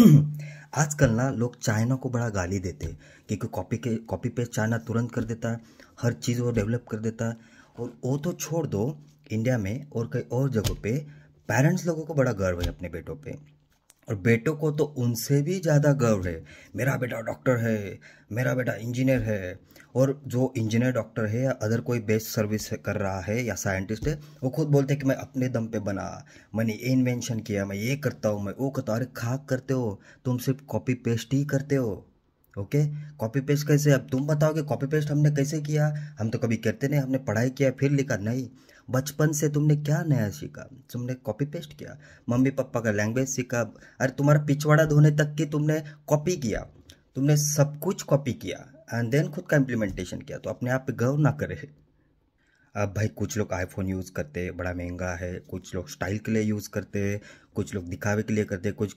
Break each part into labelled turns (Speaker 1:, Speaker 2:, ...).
Speaker 1: आजकल ना लोग चाइना को बड़ा गाली देते हैं क्योंकि कॉपी के कॉपी पेस्ट चाइना तुरंत कर देता है हर चीज़ वो डेवलप कर देता है और वो तो छोड़ दो इंडिया में और कई और जगहों पे पेरेंट्स लोगों को बड़ा गर्व है अपने बेटों पे और बेटों को तो उनसे भी ज़्यादा गर्व है मेरा बेटा डॉक्टर है मेरा बेटा इंजीनियर है और जो इंजीनियर डॉक्टर है या अदर कोई बेस्ट सर्विस कर रहा है या साइंटिस्ट है वो खुद बोलते हैं कि मैं अपने दम पे बना मैंने ये इन्वेंशन किया मैं ये करता हूँ मैं वो करता हूँ अरे खाक करते हो तुम सिर्फ कॉपी पेस्ट ही करते हो ओके कॉपी पेस्ट कैसे अब तुम बताओ कि कॉपी पेस्ट हमने कैसे किया हम तो कभी करते नहीं हमने पढ़ाई किया फिर लिखा नहीं बचपन से तुमने क्या नया सीखा तुमने कॉपी पेस्ट किया मम्मी पापा का लैंग्वेज सीखा अरे तुम्हारा पिछवाड़ा धोने तक की तुमने कॉपी किया तुमने सब कुछ कॉपी किया एंड देन खुद का इम्प्लीमेंटेशन किया तो अपने आप पे गर्व ना करे अब भाई कुछ लोग आईफोन यूज़ करते बड़ा महंगा है कुछ लोग स्टाइल के लिए यूज़ करते कुछ लोग दिखावे के लिए करते कुछ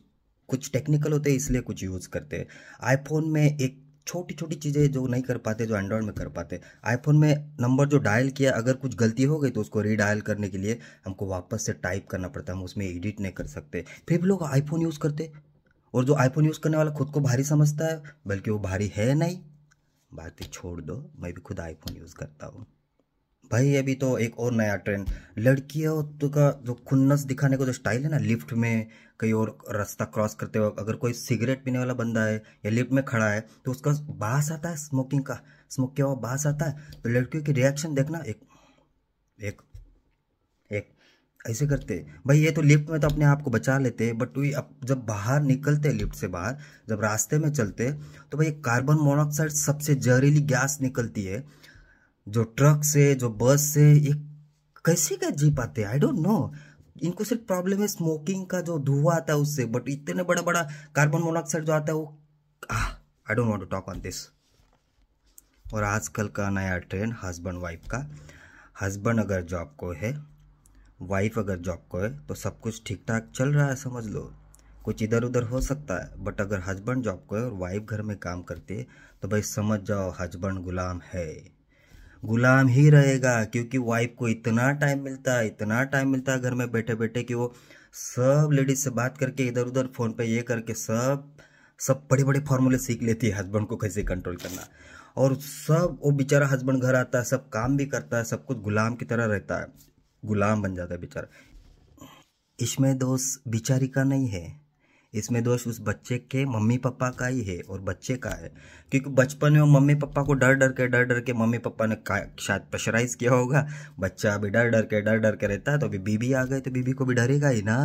Speaker 1: कुछ टेक्निकल होते हैं इसलिए कुछ यूज़ करते हैं आईफोन में एक छोटी छोटी चीज़ें जो नहीं कर पाते जो एंड्रॉयड में कर पाते आईफोन में नंबर जो डायल किया अगर कुछ गलती हो गई तो उसको रीडायल करने के लिए हमको वापस से टाइप करना पड़ता है हम उसमें एडिट नहीं कर सकते फिर भी लोग आईफोन यूज़ करते और जो आईफोन यूज़ करने वाला खुद को भारी समझता है बल्कि वो भारी है नहीं बातें छोड़ दो मैं भी खुद आईफोन यूज़ करता हूँ भाई अभी तो एक और नया ट्रेंड लड़कियों तो का जो खुन्नस दिखाने का जो स्टाइल है ना लिफ्ट में कहीं और रास्ता क्रॉस करते वक्त अगर कोई सिगरेट पीने वाला बंदा है या लिफ्ट में खड़ा है तो उसका बास आता है स्मोकिंग का स्मोक किया हुआ बास आता है तो लड़कियों की रिएक्शन देखना एक एक एक ऐसे करते भाई ये तो लिफ्ट में तो अपने आप को बचा लेते बट वही अब जब बाहर निकलते लिफ्ट से बाहर जब रास्ते में चलते तो भाई कार्बन मोनोऑक्साइड सबसे जहरीली गैस निकलती है जो ट्रक से जो बस से ये कैसे क्या जी पाते आई डोंट नो इनको सिर्फ प्रॉब्लम है स्मोकिंग का जो धुआं आता है उससे बट इतने बड़ा बड़ा कार्बन मोनॉक्साइड जो आता है वो I don't want to talk on this और आजकल का नया ट्रेंड हस्बैंड वाइफ का हस्बैंड अगर जॉब को है वाइफ अगर जॉब को है तो सब कुछ ठीक ठाक चल रहा है समझ लो कुछ इधर उधर हो सकता है बट अगर हस्बैंड जॉब को है और वाइफ घर में काम करती है तो भाई समझ जाओ हस्बैंड गुलाम है गुलाम ही रहेगा क्योंकि वाइफ को इतना टाइम मिलता है इतना टाइम मिलता है घर में बैठे बैठे कि वो सब लेडीज से बात करके इधर उधर फ़ोन पे ये करके सब सब बड़े बड़े फॉर्मूले सीख लेती है हस्बैंड को कैसे कंट्रोल करना और सब वो बेचारा हस्बैंड घर आता है सब काम भी करता है सब कुछ गुलाम की तरह रहता है गुलाम बन जाता है बेचारा इसमें दोस्त बिचारी का नहीं है इसमें दोष उस बच्चे के मम्मी पापा का ही है और बच्चे का है क्योंकि बचपन में मम्मी पापा को डर डर के डर डर के मम्मी पापा ने शायद प्रेशराइज किया होगा बच्चा अभी डर डर के डर डर के रहता है तो अभी बीबी आ गए तो बीबी को भी डरेगा ही ना